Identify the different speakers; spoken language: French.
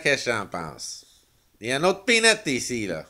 Speaker 1: qu'est-ce que j'en pense. Il y a un autre peanut ici, là.